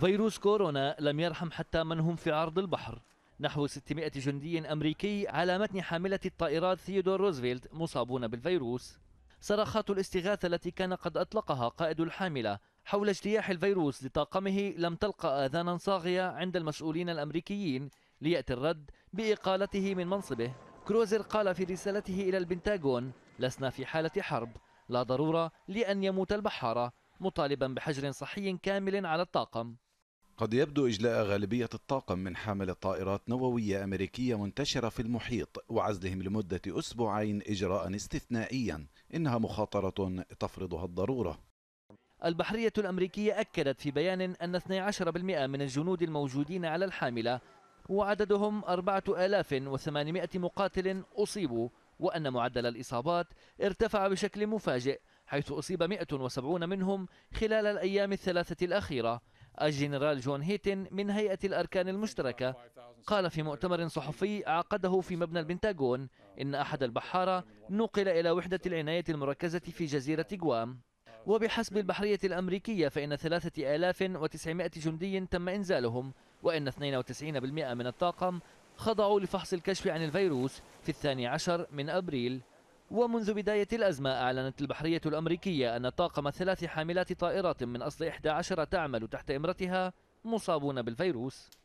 فيروس كورونا لم يرحم حتى من هم في عرض البحر نحو 600 جندي أمريكي على متن حاملة الطائرات ثيودور روزفلت مصابون بالفيروس صرخات الاستغاثة التي كان قد أطلقها قائد الحاملة حول اجتياح الفيروس لطاقمه لم تلقى آذانا صاغية عند المسؤولين الأمريكيين ليأتي الرد بإقالته من منصبه كروزر قال في رسالته إلى البنتاغون لسنا في حالة حرب لا ضرورة لأن يموت البحارة مطالبا بحجر صحي كامل على الطاقم قد يبدو إجلاء غالبية الطاقم من حامل الطائرات نووية أمريكية منتشرة في المحيط وعزلهم لمدة أسبوعين إجراء استثنائيا إنها مخاطرة تفرضها الضرورة البحرية الأمريكية أكدت في بيان أن 12% من الجنود الموجودين على الحاملة وعددهم 4800 مقاتل أصيبوا وأن معدل الإصابات ارتفع بشكل مفاجئ حيث أصيب 170 منهم خلال الأيام الثلاثة الأخيرة الجنرال جون هيتن من هيئة الأركان المشتركة قال في مؤتمر صحفي عقده في مبنى البنتاغون إن أحد البحارة نقل إلى وحدة العناية المركزة في جزيرة غوام وبحسب البحرية الأمريكية فإن 3900 جندي تم إنزالهم وإن 92% من الطاقم خضعوا لفحص الكشف عن الفيروس في الثاني عشر من أبريل ومنذ بداية الأزمة أعلنت البحرية الأمريكية أن طاقم ثلاث حاملات طائرات من أصل 11 تعمل تحت إمرتها مصابون بالفيروس